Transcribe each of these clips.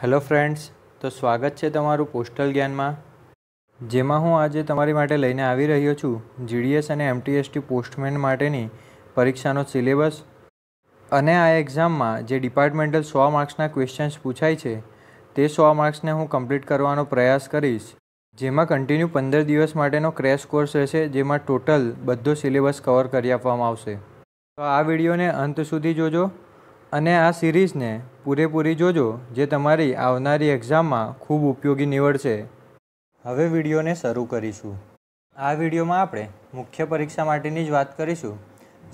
hello friends તો સ્વાગત છે તમારું પોસ્ટલ જ્ઞાનમાં જેમાં હું આજે તમારી માટે લઈને આવી રહ્યો છું જીડીએસ અને એમટીએસટી પોસ્ટમેન માટેની પરીક્ષાનો સિલેબસ અને આ એક્ઝામમાં જે ડિપાર્ટમેન્ટલ સો માર્ક્સના ક્વેશ્ચન્સ પૂછાય છે તે સો માર્ક્સને હું કમ્પ્લીટ કરવાનો પ્રયાસ કરીશ જેમાં કન્ટિન્યુ પંદર દિવસ માટેનો ક્રેશ કોર્સ રહેશે જેમાં ટોટલ બધો સિલેબસ કવર કરી આપવામાં આવશે તો આ વિડીયોને અંત સુધી જોજો અને આ સિરીઝને પૂરેપૂરી જોજો જે તમારી આવનારી એક્ઝામમાં ખૂબ ઉપયોગી નીવડશે હવે વિડીયોને શરૂ કરીશું આ વિડીયોમાં આપણે મુખ્ય પરીક્ષા માટેની જ વાત કરીશું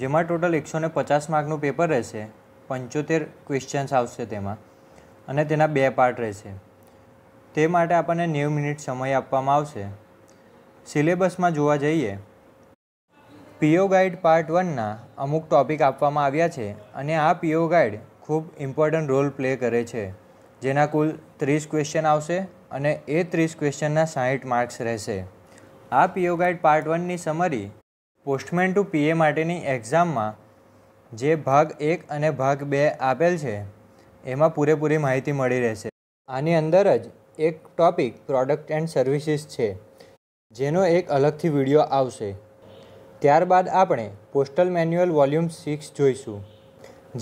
જેમાં ટોટલ એકસો ને પચાસ માર્કનું પેપર રહેશે પંચોતેર ક્વેશ્ચન્સ આવશે તેમાં અને તેના બે પાર્ટ રહેશે તે માટે આપણને નેવું મિનિટ સમય આપવામાં આવશે સિલેબસમાં જોવા જઈએ પીઓ ગાઈડ પાર્ટ વનના અમુક ટૉપિક આપવામાં આવ્યા છે અને આ પીઓ ગાઈડ ખૂબ ઇમ્પોર્ટન્ટ રોલ પ્લે કરે છે જેના કુલ ત્રીસ ક્વેશ્ચન આવશે અને એ ત્રીસ ક્વેશ્ચનના સાહીઠ માર્ક્સ રહેશે આ પીઓ ગાઈડ પાર્ટ વનની સમરી પોસ્ટમેન ટુ પીએ માટેની એક્ઝામમાં જે ભાગ એક અને ભાગ બે આપેલ છે એમાં પૂરેપૂરી માહિતી મળી રહેશે આની અંદર જ એક ટૉપિક પ્રોડક્ટ એન્ડ સર્વિસીસ છે જેનો એક અલગથી વિડીયો આવશે ત્યારબાદ આપણે પોસ્ટલ મેન્યુઅલ વોલ્યુમ સિક્સ જોઈશું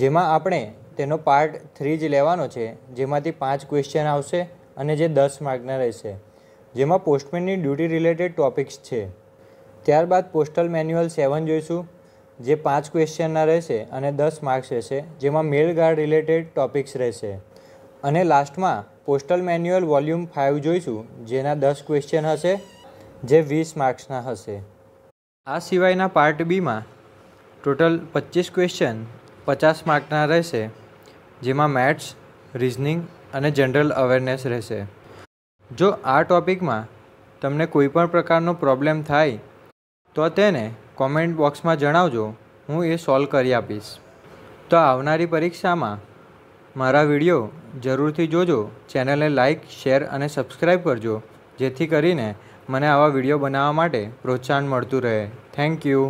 જેમાં આપણે તેનો પાર્ટ થ્રી જ લેવાનો છે જેમાંથી પાંચ ક્વેશ્ચન આવશે અને જે દસ માર્કના રહેશે જેમાં પોસ્ટમેનની ડ્યુટી રિલેટેડ ટોપિક્સ છે ત્યારબાદ પોસ્ટલ મેન્યુઅલ સેવન જોઈશું જે પાંચ ક્વેશ્ચનના રહેશે અને દસ માર્ક્સ રહેશે જેમાં મેલ ગાર્ડ રિલેટેડ ટોપિક્સ રહેશે અને લાસ્ટમાં પોસ્ટલ મેન્યુઅલ વોલ્યુમ ફાઇવ જોઈશું જેના દસ ક્વેશ્ચન હશે જે વીસ માર્ક્સના હશે આ સિવાયના પાર્ટ બીમાં ટોટલ પચીસ ક્વેશ્ચન પચાસ માર્કના રહેશે જેમાં મેથ્સ રિઝનિંગ અને જનરલ અવેરનેસ રહેશે જો આ ટૉપિકમાં તમને કોઈ પણ પ્રકારનો પ્રોબ્લેમ થાય તો તેને કોમેન્ટ બોક્સમાં જણાવજો હું એ સોલ્વ કરી આપીશ તો આવનારી પરીક્ષામાં મારા વિડીયો જરૂરથી જોજો ચેનલને લાઇક શેર અને સબસ્ક્રાઈબ કરજો જેથી કરીને મને આવા વિડીયો બનાવવા માટે પ્રોત્સાહન મળતું રહે થેન્ક યુ